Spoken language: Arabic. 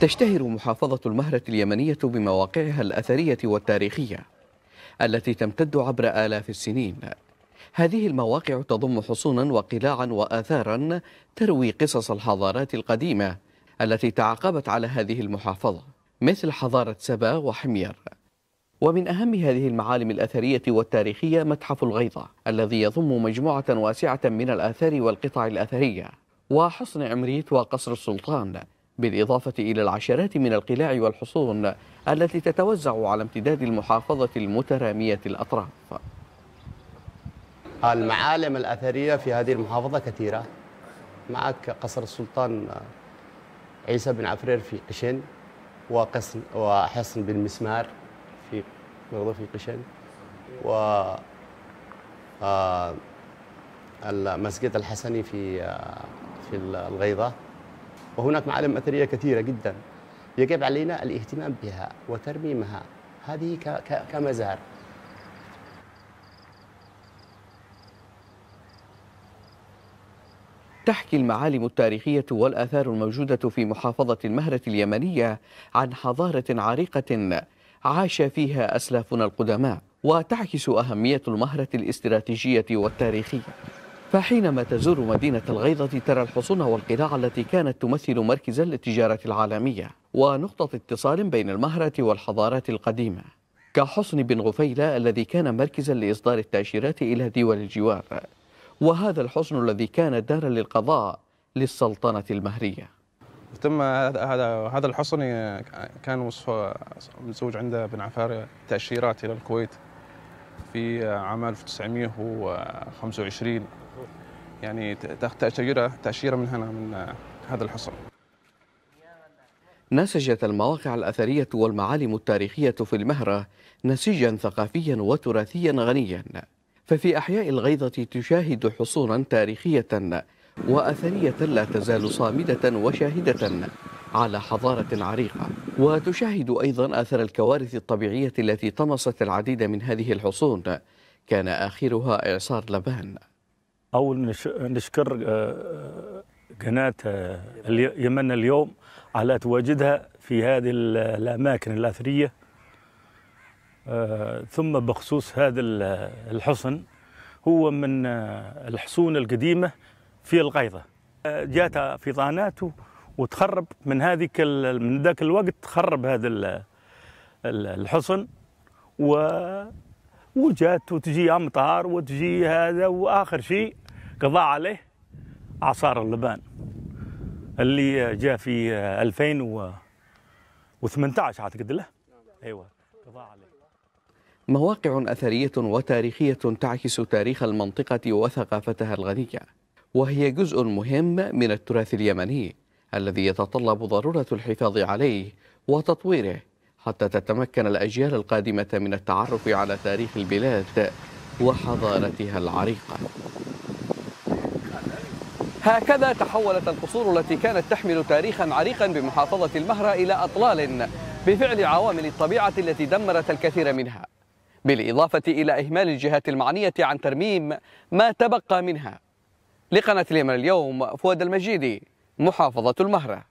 تشتهر محافظة المهرة اليمنية بمواقعها الأثرية والتاريخية التي تمتد عبر آلاف السنين هذه المواقع تضم حصونا وقلاعا وآثارا تروي قصص الحضارات القديمة التي تعاقبت على هذه المحافظة مثل حضارة سبا وحمير ومن أهم هذه المعالم الأثرية والتاريخية متحف الغيضة الذي يضم مجموعة واسعة من الآثار والقطع الأثرية وحصن عمريت وقصر السلطان بالإضافة إلى العشرات من القلاع والحصون التي تتوزع على امتداد المحافظة المترامية الأطراف المعالم الأثرية في هذه المحافظة كثيرة معك قصر السلطان عيسى بن عفرير في قشن وقصن وحصن بن مسمار في برضه في قشن و آه، المسجد الحسني في آه، في الغيضه وهناك معالم أثرية كثيرة جدا يجب علينا الاهتمام بها وترميمها هذه كمزار تحكي المعالم التاريخية والآثار الموجودة في محافظة المهرة اليمنية عن حضارة عريقة عاش فيها أسلافنا القدماء وتعكس أهمية المهرة الاستراتيجية والتاريخية فحينما تزور مدينة الغيضة ترى الحصون والقلاع التي كانت تمثل مركزا للتجارة العالمية ونقطة اتصال بين المهرة والحضارات القديمة كحصن بن غفيلة الذي كان مركزا لإصدار التأشيرات إلى دول الجوار وهذا الحصن الذي كان دارا للقضاء للسلطنة المهرية تم هذا هذا الحصن كان وصفه مزوج عنده بن عفار تأشيرات إلى الكويت في عام 1925 يعني تاخذ تأشيرة تأشيرة من هنا من هذا الحصن نسجت المواقع الأثرية والمعالم التاريخية في المهرة نسيجا ثقافيا وتراثيا غنيا ففي أحياء الغيضة تشاهد حصونا تاريخية وأثرية لا تزال صامدة وشاهدة على حضارة عريقة وتشاهد أيضا أثر الكوارث الطبيعية التي طمست العديد من هذه الحصون كان آخرها إعصار لبان أول نشكر آه، قناة آه، اليمن اليوم على تواجدها في هذه الأماكن الأثرية آه، ثم بخصوص هذا الحصن هو من الحصون القديمة في الغيضة جاءت في ضاناته وتخرب من هذيك من ذاك الوقت تخرب هذا الحصن و وجات وتجي امطار وتجي هذا واخر شيء قضى عليه اعصار اللبان اللي جاء في 2018 اعتقد له نعم. ايوه قضى عليه مواقع اثريه وتاريخيه تعكس تاريخ المنطقه وثقافتها الغنيه وهي جزء مهم من التراث اليمني الذي يتطلب ضرورة الحفاظ عليه وتطويره حتى تتمكن الأجيال القادمة من التعرف على تاريخ البلاد وحضارتها العريقة هكذا تحولت القصور التي كانت تحمل تاريخا عريقا بمحافظة المهرة إلى أطلال بفعل عوامل الطبيعة التي دمرت الكثير منها بالإضافة إلى إهمال الجهات المعنية عن ترميم ما تبقى منها لقناة اليمن اليوم فؤاد المجيدي محافظة المهرة